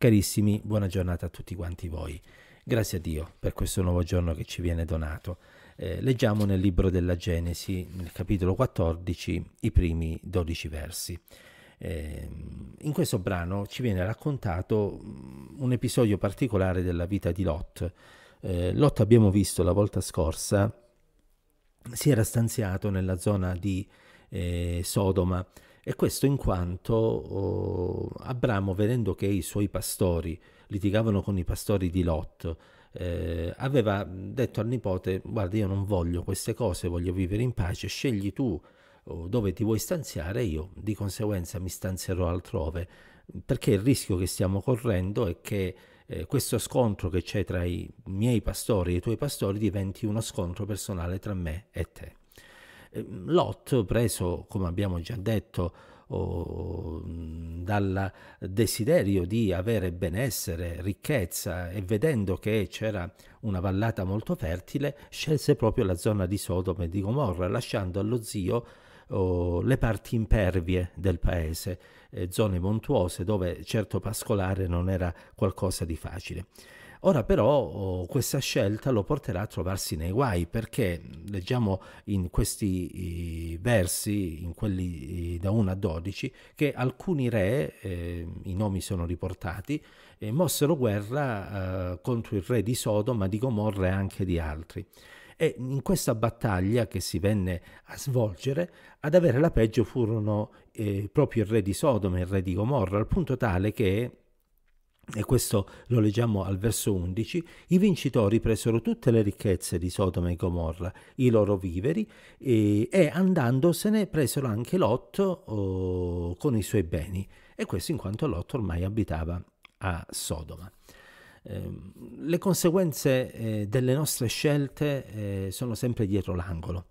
Carissimi, buona giornata a tutti quanti voi. Grazie a Dio per questo nuovo giorno che ci viene donato. Eh, leggiamo nel libro della Genesi, nel capitolo 14, i primi 12 versi. Eh, in questo brano ci viene raccontato mm, un episodio particolare della vita di Lot. Eh, Lot abbiamo visto la volta scorsa, si era stanziato nella zona di eh, Sodoma, e questo in quanto oh, Abramo, vedendo che i suoi pastori litigavano con i pastori di Lot, eh, aveva detto al nipote, guarda io non voglio queste cose, voglio vivere in pace, scegli tu oh, dove ti vuoi stanziare, io di conseguenza mi stanzierò altrove, perché il rischio che stiamo correndo è che eh, questo scontro che c'è tra i miei pastori e i tuoi pastori diventi uno scontro personale tra me e te. Ehm, Lot, preso, come abbiamo già detto, o dal desiderio di avere benessere, ricchezza e vedendo che c'era una vallata molto fertile, scelse proprio la zona di Sodoma e di Gomorra, lasciando allo zio oh, le parti impervie del paese, eh, zone montuose dove certo pascolare non era qualcosa di facile. Ora però oh, questa scelta lo porterà a trovarsi nei guai perché leggiamo in questi versi, in quelli da 1 a 12, che alcuni re, eh, i nomi sono riportati, eh, mossero guerra eh, contro il re di Sodoma, di Gomorra e anche di altri. E in questa battaglia che si venne a svolgere, ad avere la peggio furono eh, proprio il re di Sodoma e il re di Gomorra, al punto tale che e questo lo leggiamo al verso 11, i vincitori presero tutte le ricchezze di Sodoma e Gomorra, i loro viveri, e, e andandosene presero anche Lot oh, con i suoi beni, e questo in quanto Lot ormai abitava a Sodoma. Eh, le conseguenze eh, delle nostre scelte eh, sono sempre dietro l'angolo.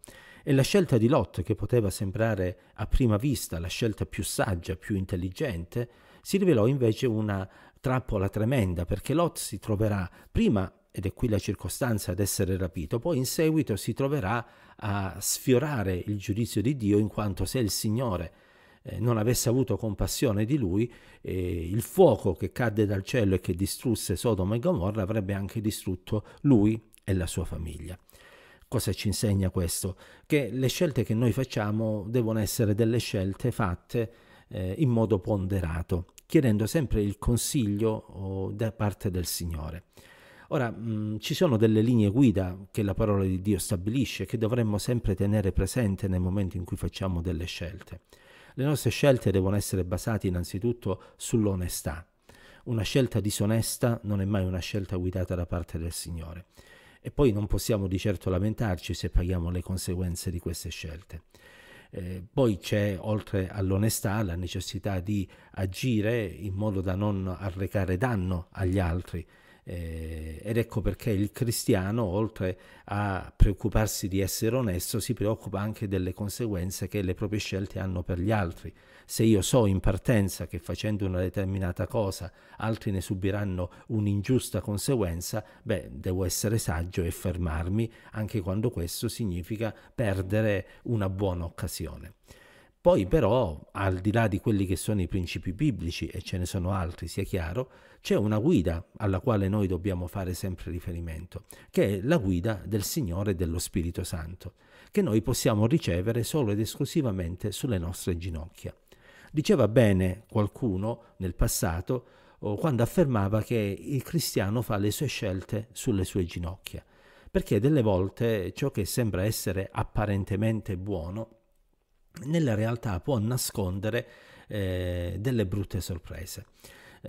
E la scelta di Lot, che poteva sembrare a prima vista la scelta più saggia, più intelligente, si rivelò invece una trappola tremenda, perché Lot si troverà prima ed è qui la circostanza ad essere rapito, poi in seguito si troverà a sfiorare il giudizio di Dio in quanto se il Signore eh, non avesse avuto compassione di lui, eh, il fuoco che cadde dal cielo e che distrusse Sodoma e Gomorra avrebbe anche distrutto lui e la sua famiglia. Cosa ci insegna questo? Che le scelte che noi facciamo devono essere delle scelte fatte eh, in modo ponderato, chiedendo sempre il consiglio oh, da parte del Signore. Ora, mh, mm, ci sono delle linee guida che la parola di Dio stabilisce, che dovremmo sempre tenere presente nel momento in cui facciamo delle scelte. Le nostre scelte devono essere basate innanzitutto sull'onestà. Una scelta disonesta non è mai una scelta guidata da parte del Signore e poi non possiamo di certo lamentarci se paghiamo le conseguenze di queste scelte. Eh, poi c'è, oltre all'onestà, la necessità di agire in modo da non arrecare danno agli altri, eh, ed ecco perché il cristiano, oltre a preoccuparsi di essere onesto, si preoccupa anche delle conseguenze che le proprie scelte hanno per gli altri. Se io so in partenza che facendo una determinata cosa altri ne subiranno un'ingiusta conseguenza, beh, devo essere saggio e fermarmi, anche quando questo significa perdere una buona occasione. Poi però, al di là di quelli che sono i principi biblici, e ce ne sono altri, sia chiaro, c'è una guida alla quale noi dobbiamo fare sempre riferimento, che è la guida del Signore e dello Spirito Santo, che noi possiamo ricevere solo ed esclusivamente sulle nostre ginocchia. Diceva bene qualcuno nel passato oh, quando affermava che il cristiano fa le sue scelte sulle sue ginocchia, perché delle volte ciò che sembra essere apparentemente buono nella realtà può nascondere eh, delle brutte sorprese.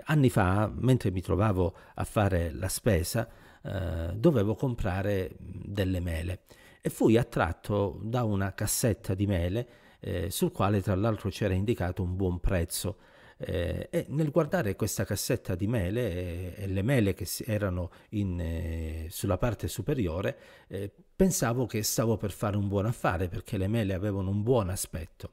Anni fa, mentre mi trovavo a fare la spesa, eh, dovevo comprare delle mele e fui attratto da una cassetta di mele eh, sul quale tra l'altro c'era indicato un buon prezzo. Eh, e nel guardare questa cassetta di mele eh, e le mele che erano in, eh, sulla parte superiore, pensavo che stavo per fare un buon affare perché le mele avevano un buon aspetto.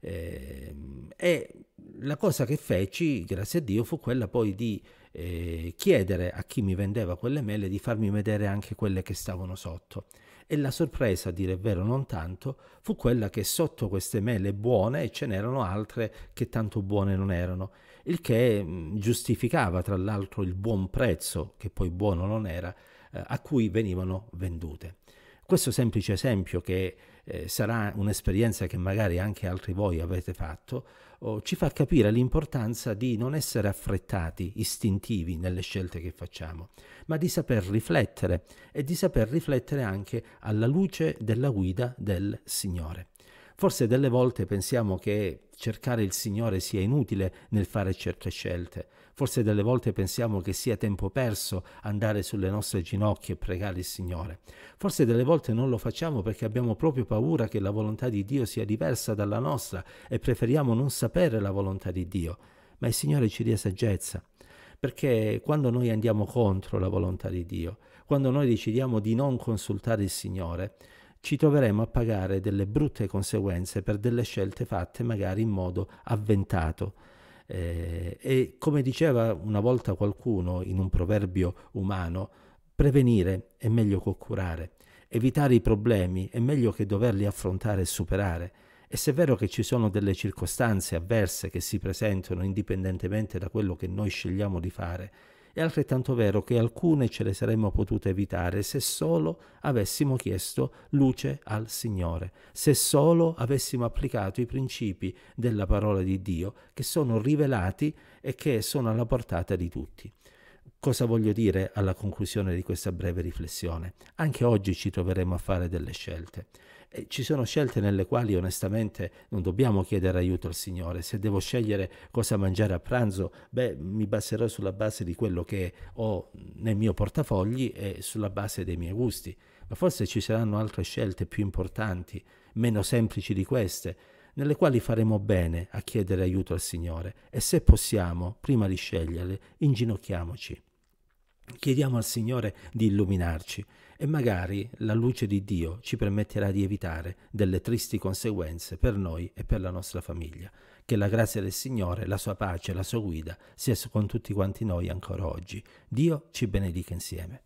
Ehm, e la cosa che feci, grazie a Dio, fu quella poi di eh, chiedere a chi mi vendeva quelle mele di farmi vedere anche quelle che stavano sotto. E la sorpresa, a dire il vero non tanto, fu quella che sotto queste mele buone ce n'erano altre che tanto buone non erano, il che mm, giustificava tra l'altro il buon prezzo, che poi buono non era, eh, a cui venivano vendute. Questo semplice esempio che eh, sarà un'esperienza che magari anche altri voi avete fatto, oh, ci fa capire l'importanza di non essere affrettati, istintivi nelle scelte che facciamo, ma di saper riflettere e di saper riflettere anche alla luce della guida del Signore. Forse delle volte pensiamo che cercare il Signore sia inutile nel fare certe scelte. Forse delle volte pensiamo che sia tempo perso andare sulle nostre ginocchia e pregare il Signore. Forse delle volte non lo facciamo perché abbiamo proprio paura che la volontà di Dio sia diversa dalla nostra e preferiamo non sapere la volontà di Dio. Ma il Signore ci dia saggezza. Perché quando noi andiamo contro la volontà di Dio, quando noi decidiamo di non consultare il Signore, ci troveremo a pagare delle brutte conseguenze per delle scelte fatte magari in modo avventato. Eh, e come diceva una volta qualcuno in un proverbio umano, prevenire è meglio che curare, evitare i problemi è meglio che doverli affrontare e superare. E se è vero che ci sono delle circostanze avverse che si presentano indipendentemente da quello che noi scegliamo di fare, è altrettanto vero che alcune ce le saremmo potute evitare se solo avessimo chiesto luce al Signore, se solo avessimo applicato i principi della parola di Dio che sono rivelati e che sono alla portata di tutti. Cosa voglio dire alla conclusione di questa breve riflessione? Anche oggi ci troveremo a fare delle scelte. E ci sono scelte nelle quali onestamente non dobbiamo chiedere aiuto al Signore. Se devo scegliere cosa mangiare a pranzo, beh, mi baserò sulla base di quello che ho nel mio portafogli e sulla base dei miei gusti. Ma forse ci saranno altre scelte più importanti, meno semplici di queste, nelle quali faremo bene a chiedere aiuto al Signore e se possiamo, prima di sceglierle, inginocchiamoci. Chiediamo al Signore di illuminarci e magari la luce di Dio ci permetterà di evitare delle tristi conseguenze per noi e per la nostra famiglia. Che la grazia del Signore, la sua pace, la sua guida sia con tutti quanti noi ancora oggi. Dio ci benedica insieme.